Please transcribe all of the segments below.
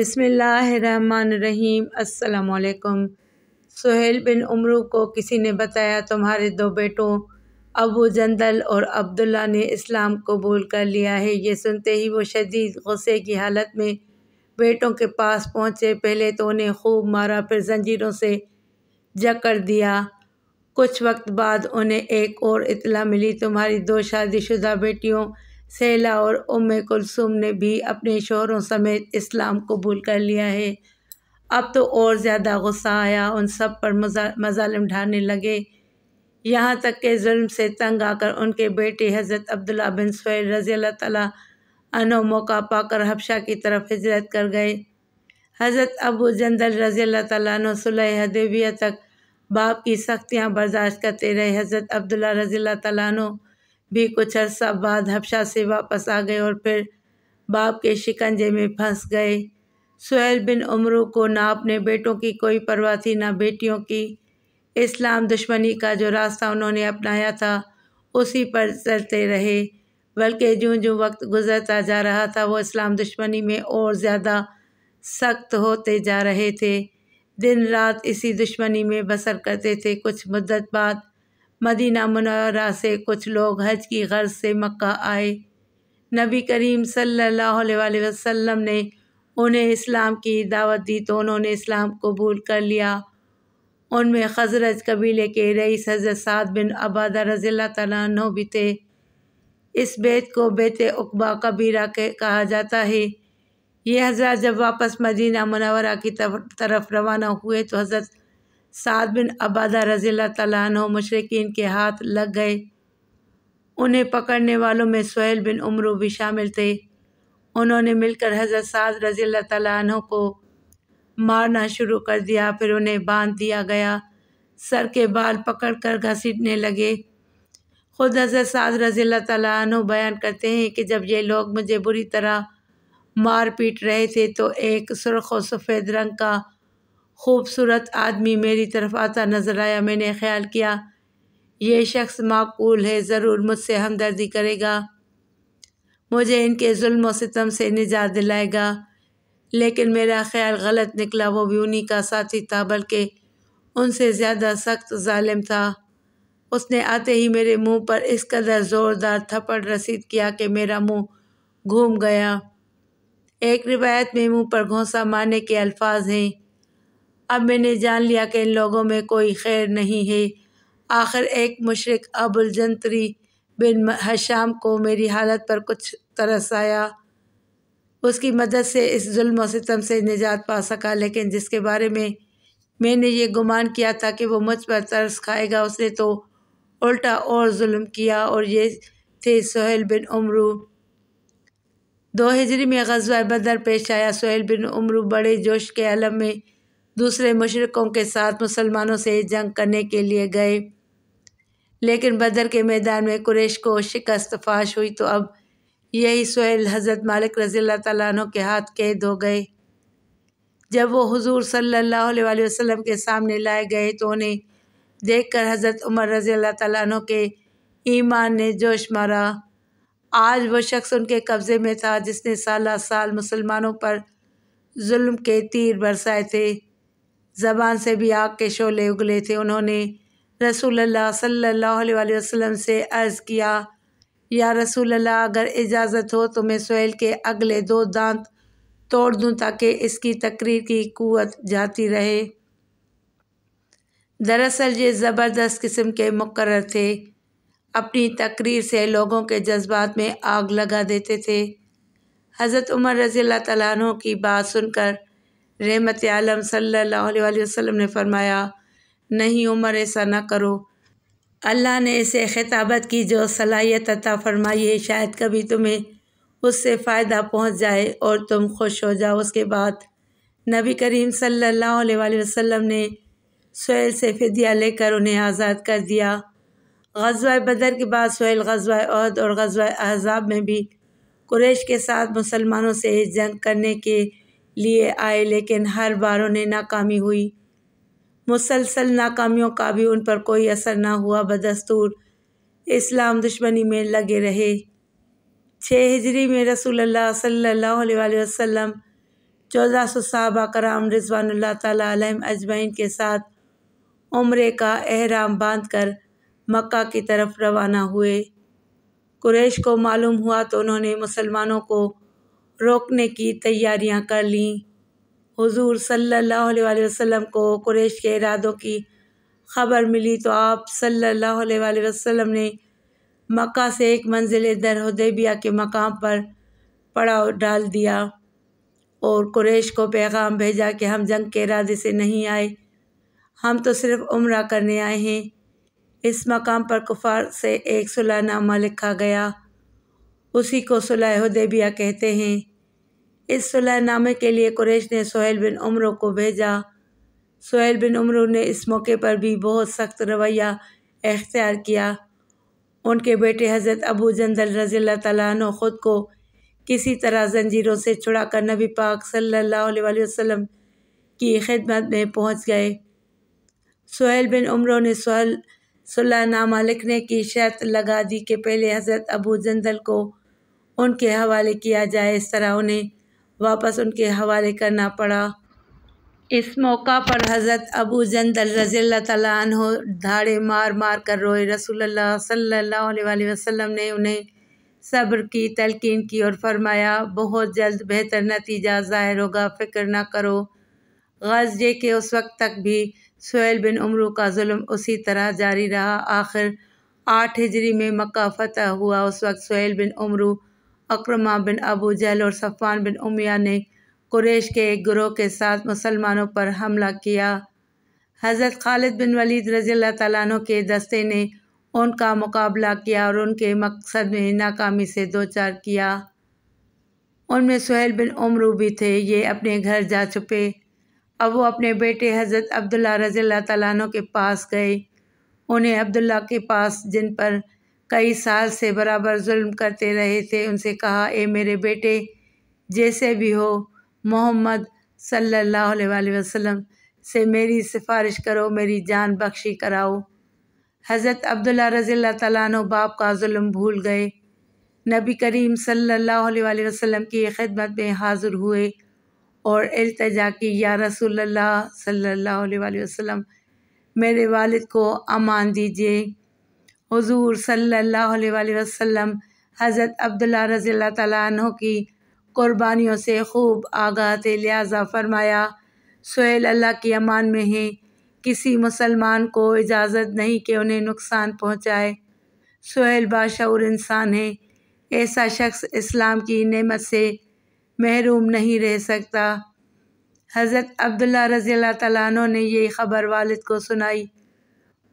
बिसमीम् अल्लाम सुहेल बिन उमरू को किसी ने बताया तुम्हारे दो बेटों अबू जंदल और अब्दुल्ला ने इस्लाम कबूल कर लिया है ये सुनते ही वो शदीद गुस्से की हालत में बेटों के पास पहुँचे पहले तो उन्हें खूब मारा फिर जंजीरों से जकड़ दिया कुछ वक्त बाद उन्हें एक और इतला मिली तुम्हारी दो शादीशुदा बेटियों सैला और उम कुलसुम ने भी अपने शोरों समेत इस्लाम कबूल कर लिया है अब तो और ज़्यादा गुस्सा आया उन सब पर मजा मजालम ढाने लगे यहाँ तक के जुल्म से तंग आकर उनके बेटे हज़रत अब्दुल्ला बिन सुल रज़ी तला तनो मौका पाकर हफशा की तरफ हजरत कर गए हज़रत अबू जंदल रज़ी अल्लाह सुलह तक बाप की सख्तियाँ बर्दाश्त करते रहे हज़रत अब्दुल्ला रज़ी अल्लाह तन भी कुछ अर्सा बाद हबशा से वापस आ गए और फिर बाप के शिकंजे में फंस गए सुहेल बिन उमरू को ना अपने बेटों की कोई परवाह थी ना बेटियों की इस्लाम दुश्मनी का जो रास्ता उन्होंने अपनाया था उसी पर चलते रहे बल्कि जो जो वक्त गुजरता जा रहा था वो इस्लाम दुश्मनी में और ज़्यादा सख्त होते जा रहे थे दिन रात इसी दुश्मनी में बसर करते थे कुछ मदत बाद मदीना मनवरा से कुछ लोग हज की गर्ज से मक्का आए नबी करीम सल्लल्लाहु अलैहि वसल्लम ने उन्हें इस्लाम की दावत दी तो उन्होंने इस्लाम कबूल कर लिया उनमें खजरज कबीले के रईस हजरत साद बिन अबादा रज़ी तैन भी थे इस बेत को बेत उकबा कबीरा के कहा जाता है ये हजरत जब वापस मदीना मनवरा की तरफ रवाना हुए तो हजरत साद बिन अबादा रज़ी तैन मशरकिन के हाथ लग गए उन्हें पकड़ने वालों में सोहेल बिन उमरू भी शामिल थे उन्होंने मिलकर हज़रत साद रज़ी तैन को मारना शुरू कर दिया फिर उन्हें बांध दिया गया सर के बाल पकड़ कर घसीटने लगे खुद हजरत साद रज़ी तैन बयान करते हैं कि जब ये लोग मुझे बुरी तरह मार पीट रहे थे तो एक सुरख व सफ़ेद रंग का खूबसूरत आदमी मेरी तरफ आता नज़र आया मैंने ख्याल किया ये शख्स माकूल है ज़रूर मुझसे हमदर्दी करेगा मुझे इनके जुल्म सितम से निजात दिलाएगा लेकिन मेरा ख्याल गलत निकला वो भी उन्हीं का साथी था बल्कि उनसे ज़्यादा सख्त ालिम था उसने आते ही मेरे मुंह पर इस कदर ज़ोरदार थप्पड़ रसीद किया कि मेरा मुंह घूम गया एक रिवायत में मुंह पर घोंसा मारने के अल्फाज हैं अब मैंने जान लिया कि इन लोगों में कोई खैर नहीं है आखिर एक मशरक अबुलजंतरी बिन हशाम को मेरी हालत पर कुछ तरस आया उसकी मदद से इस जुल्म और सितम से निजात पा सका लेकिन जिसके बारे में मैंने ये गुमान किया था कि वो मुझ पर तरस खाएगा उसने तो उल्टा और जुल्म किया और ये थे सोहेल बिन उमरू दो हिजरी में गजवा बदर पेश आया सोहेल बिन उमरू बड़े जोश के आलम में दूसरे मशरक़ों के साथ मुसलमानों से जंग करने के लिए गए लेकिन बदर के मैदान में कुरेश को शिकस्त फाश हुई तो अब यही सुहेल हज़रत मालिक रज़ी तु के हाथ कैद हो गए जब वो हुजूर सल्लल्लाहु अलैहि वसल्लम के सामने लाए गए तो उन्हें देखकर हज़रत उमर रज़ी तु के ईमान ने जोश मारा आज वो शख्स उनके कब्ज़े में था जिसने साल साल मुसलमानों पर जुल्म के तीर बरसाए थे ज़बान से भी आग के शोले उगले थे उन्होंने रसूल सल्ला वसम से अर्ज़ किया या रसूल अगर इजाज़त हो तो मैं सोहेल के अगले दो दांत तोड़ दूँ ताकि इसकी तकरीर की कुत जाती रहे दरअसल ये ज़बरदस्त किस्म के मुकर थे अपनी तकरीर से लोगों के जज्बात में आग लगा देते थे हज़रत उमर रज़ी अल्लाह की बात सुनकर रहमत आलम सल्लल्लाहु अलैहि वसल्लम ने फरमाया नहीं उमर ऐसा ना करो अल्लाह ने ऐसे खिताबत की जो सलाहियत अता फरमाई है शायद कभी तुम्हें उससे फ़ायदा पहुंच जाए और तुम खुश हो जाओ उसके बाद नबी करीम सल्लल्लाहु अलैहि वसल्लम ने सोहेल से फिदिया लेकर उन्हें आज़ाद कर दिया गजवा बदर के बाद सोहेल गजवा अहद और गजवा अहजाब में भी कुरेश के साथ मुसलमानों से जंग करने के लिए आए लेकिन हर बार उन्हें नाकामी हुई मुसलसल नाकामियों का भी उन पर कोई असर ना हुआ बदस्तूर इस्लाम दुश्मनी में लगे रहे छः हिजरी में रसूल अल्लाह सल्लल्लाहु अलैहि वसल्लम चौदह सौ साहबा कराम रिजवान तम अजमैन के साथ उम्र का अहराम बांध कर मक्का की तरफ रवाना हुए कुरैश को मालूम हुआ तो उन्होंने मुसलमानों को रोकने की तैयारियां कर लीं हुजूर सल्लल्लाहु अलैहि वसल्लम को कुरैश के इरादों की खबर मिली तो आप सल्लल्लाहु अलैहि वसल्लम ने मक्का से एक मंजिल दर हदैबिया के मकाम पर पड़ाव डाल दिया और कुरैश को पैगाम भेजा कि हम जंग के इरादे से नहीं आए हम तो सिर्फ उम्र करने आए हैं इस मकाम पर कुफार से एक सुलहनामा लिखा गया उसी को सुलह सुलहदेबिया कहते हैं इस सुलहनामे के लिए कुरेश ने सोहेल बिन उम्र को भेजा सोहेल बिन उम्र ने इस मौके पर भी बहुत सख्त रवैया अख्तियार किया उनके बेटे हज़रत अबू जंदल रज़ी तु ख़ुद को किसी तरह जंजीरों से छुड़ा कर नबी पाक सल्लल्लाहु अलैहि वसल्लम की खिदमत में पहुंच गए सोहेल बिन उम्र ने सोहल नामा लिखने की शर्त लगा दी कि पहले हज़रत अबू जंदल को उनके हवाले किया जाए इस तरह उन्हें वापस उनके हवाले करना पड़ा इस मौका पर हज़रत अबू जंदल रज़ील तु धाड़े मार मार कर रोए रसोल्ला सल्लल्लाहु ने उन्हें सब्र की तलकिन की और फरमाया बहुत जल्द बेहतर नतीजा ज़ाहिर होगा फ़िक्र न करो गजे के उस वक्त तक भी सोहेल बिन उमरू का जुल्म उसी तरह जारी रहा आखिर आठ हिजरी में मक्का फतह हुआ उस वक्त Suhail bin Amr Ikrima bin Abu Jahl और सफ़ान बिन उमिया ने कुरेश के एक ग्रोह के साथ मुसलमानों पर हमला किया हज़रत खालिद बिन वलीद रज़ी तु के दस्ते ने उनका मुकाबला किया और उनके मकसद में नाकामी से दो चार किया उनमें सुहेल बिन उमरू भी थे ये अपने घर जा छुपे अब वो अपने बेटे हज़रत अब्दुल्ला रज़ी तु के पास गए उन्हें अब्दुल्ला के पास जिन पर कई साल से बराबर जुल्म करते रहे थे उनसे कहा ए मेरे बेटे जैसे भी हो मोहम्मद सल्लल्लाहु अलैहि वसल्लम से मेरी सिफारिश करो मेरी जान बख्शी कराओ हज़रत अब्दुल्ला रज़ी तैन बाप का जुल्म भूल गए नबी करीम सल्लल्लाहु अलैहि वसल्लम की खिदमत में हाज़िर हुए और अल्तजा की या रसूल सल्लल्लाहु अलैहि वसल्लम मेरे वालिद को अमान दीजिए हुजूर सल्लल्लाहु अलैहि वसल्लम हज़रत अब्दुल्ला रज़ी अल्लाह तु की क़ुरबानियों से खूब आगाह थे लिहाजा फरमाया सोहेल अल्लाह की अमान में है किसी मुसलमान को इजाज़त नहीं कि उन्हें नुकसान पहुँचाए सोहेल बाशर इंसान है ऐसा शख्स इस्लाम की नेमत से महरूम नहीं रह सकता हज़रत अब्दुल्ला रज़ी अल्लाह तु ने ये ख़बर वालिद को सुनाई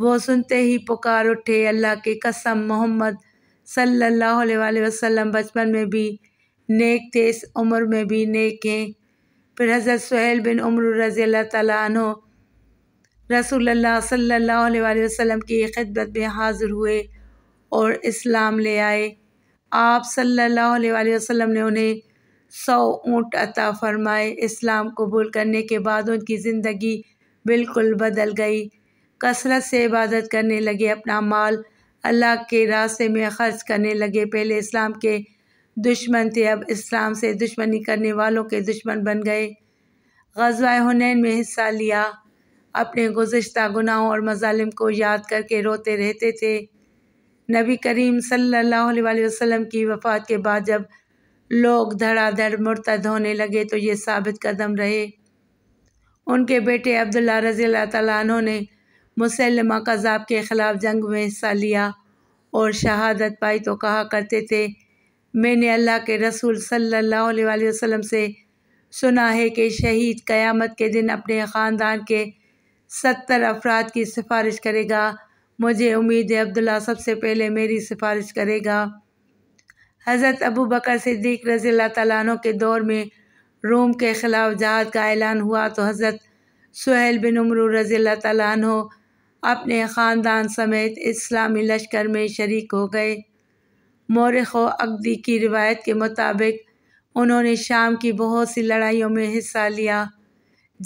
वो सुनते ही पुकार उठे अल्लाह के कसम मोहम्मद सल्लल्लाहु अलैहि वसल्लम बचपन में भी नेक थे इस उम्र में भी नेक हैं फिर हज़रत सुहेल बिन उम्र रज़ी अल्लाह तैन रसूल अलैहि वसम की खिदमत में हाज़िर हुए और इस्लाम ले आए आप सल्लल्लाहु अलैहि वसल्लम ने उन्हें सौ ऊँट अता फरमाए इस्लाम कबूल करने के बाद उनकी ज़िंदगी बिल्कुल बदल गई कसरत से इबादत करने लगे अपना माल अल्लाह के रास्ते में ख़र्च करने लगे पहले इस्लाम के दुश्मन थे अब इस्लाम से दुश्मनी करने वालों के दुश्मन बन गए गजवा हुनैन में हिस्सा लिया अपने गुज्त गुनाहों और मजालिम को याद करके रोते रहते थे नबी करीम सल्लल्लाहु अलैहि वसल्लम की वफ़ात के बाद जब लोग धड़ाधड़ मुर्तद होने लगे तो ये साबित कदम रहे उनके बेटे अब्दुल्ला रज़ी अल्लाह ने मुसलमा कज़ाब के ख़िलाफ़ जंग में हिस्सा लिया और शहादत पाई तो कहा करते थे मैंने अल्लाह के रसूल सल्लल्लाहु अलैहि वसल्लम से सुना है कि शहीद क़यामत के दिन अपने ख़ानदान के सत्तर अफराद की सिफारिश करेगा मुझे उम्मीद है अब्दुल्ला सबसे पहले मेरी सिफारिश करेगा हज़रत अबू बकर सिद्दीक रज़ी तैन के दौर में रोम के ख़िलाफ़ जहाद का ऐलान हुआ तो हज़रत सुहेल बिन उमर रज़ी तैन अपने ख़ानदान समेत इस्लामी लश्कर में शरीक हो गए मौरख अकदी की रिवायत के मुताबिक उन्होंने शाम की बहुत सी लड़ाइयों में हिस्सा लिया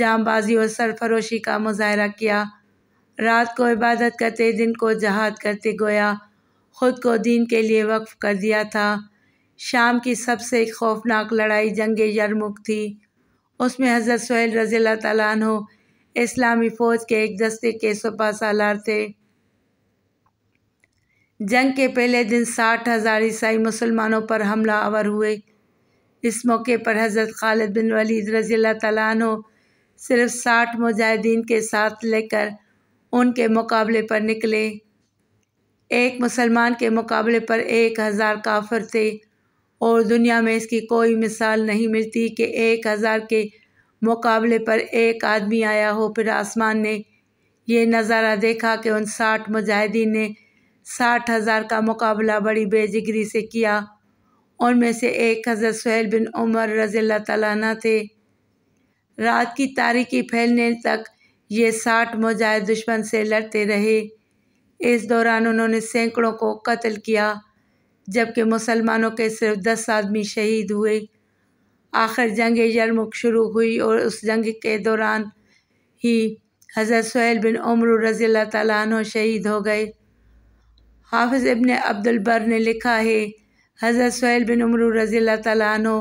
जामबाजी और सरफरोशी का मुजाहरा किया रात को इबादत करते दिन को जहाद करते गोया ख़ुद को दीन के लिए वक्फ कर दिया था शाम की सबसे खौफनाक लड़ाई जंग यरमुक थी उसमें हज़रत सहेल रज़ी अल्लाह इस्लामी फ़ौज के एक दस्ते के सपा सालार थे जंग के पहले दिन साठ हज़ार ईसाई मुसलमानों पर हमला आवर हुए इस मौके पर हज़रत खालिद बिन वलीद रज़ी तु सिर्फ साठ मुजाहिदीन के साथ लेकर उनके मुकाबले पर निकले एक मुसलमान के मुकाबले पर एक हज़ार काफर थे और दुनिया में इसकी कोई मिसाल नहीं मिलती कि एक हज़ार के मुकाबले पर एक आदमी आया हो फिर आसमान ने यह नज़ारा देखा कि उन साठ मुजाहिदीन ने साठ हज़ार का मुकाबला बड़ी बेजिगरी से किया उनमें से एक हज़रत सुहेल बिन उमर रज़ी तला थे रात की तारीकी फैलने तक ये साठ मुजाहिद दुश्मन से लड़ते रहे इस दौरान उन्होंने सैकड़ों को कत्ल किया जबकि मुसलमानों के सिर्फ दस आदमी शहीद हुए आखिर जंग यरमुक शुरू हुई और उस जंग के दौरान ही हज़रत सहेल बिन उम्र रज़ी तन शहीद हो गए हाफिज़ इबन अब्दुलबर ने लिखा है हज़रत सहेल बिन उम्र रज़ी अल्लाह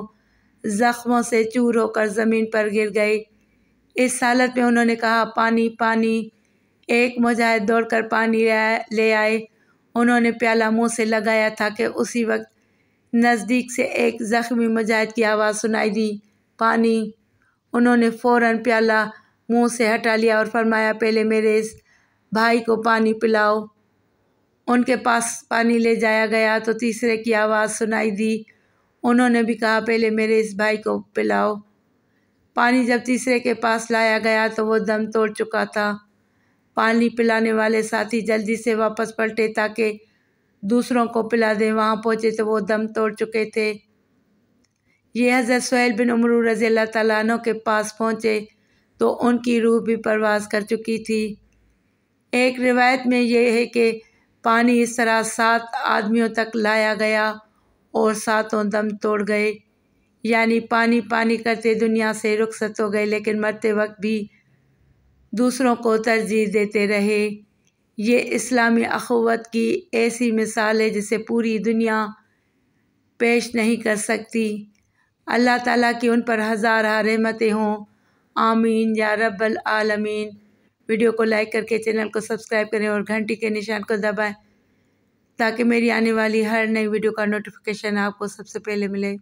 ज़ख्मों से चूर होकर ज़मीन पर गिर गए इस हालत में उन्होंने कहा पानी पानी एक दौड़ दौड़कर पानी ले आए उन्होंने प्याला मुंह से लगाया था कि उसी वक्त नज़दीक से एक ज़ख्मी मजाहद की आवाज़ सुनाई दी पानी उन्होंने फ़ौरन प्याला मुंह से हटा लिया और फरमाया पहले मेरे इस भाई को पानी पिलाओ उनके पास पानी ले जाया गया तो तीसरे की आवाज़ सुनाई दी उन्होंने भी कहा पहले मेरे इस भाई को पिलाओ पानी जब तीसरे के पास लाया गया तो वो दम तोड़ चुका था पानी पिलाने वाले साथी जल्दी से वापस पलटे ताकि दूसरों को पिला दें वहाँ पहुँचे तो वो दम तोड़ चुके थे ये हज़रत सुहेल बिन उमर रज़ी अल्लाह तैन के पास पहुँचे तो उनकी रूह भी परवास कर चुकी थी एक रिवायत में यह है कि पानी इस तरह सात आदमियों तक लाया गया और सातों दम तोड़ गए यानी पानी पानी करते दुनिया से रुखसत हो गए लेकिन मरते वक्त भी दूसरों को तरजीह देते रहे ये इस्लामी अखवत की ऐसी मिसाल है जिसे पूरी दुनिया पेश नहीं कर सकती अल्लाह ताला की उन पर हज़ार रहमतें हों आमीन या रब्बल आलमीन वीडियो को लाइक करके चैनल को सब्सक्राइब करें और घंटी के निशान को दबाएं ताकि मेरी आने वाली हर नई वीडियो का नोटिफिकेशन आपको सबसे पहले मिले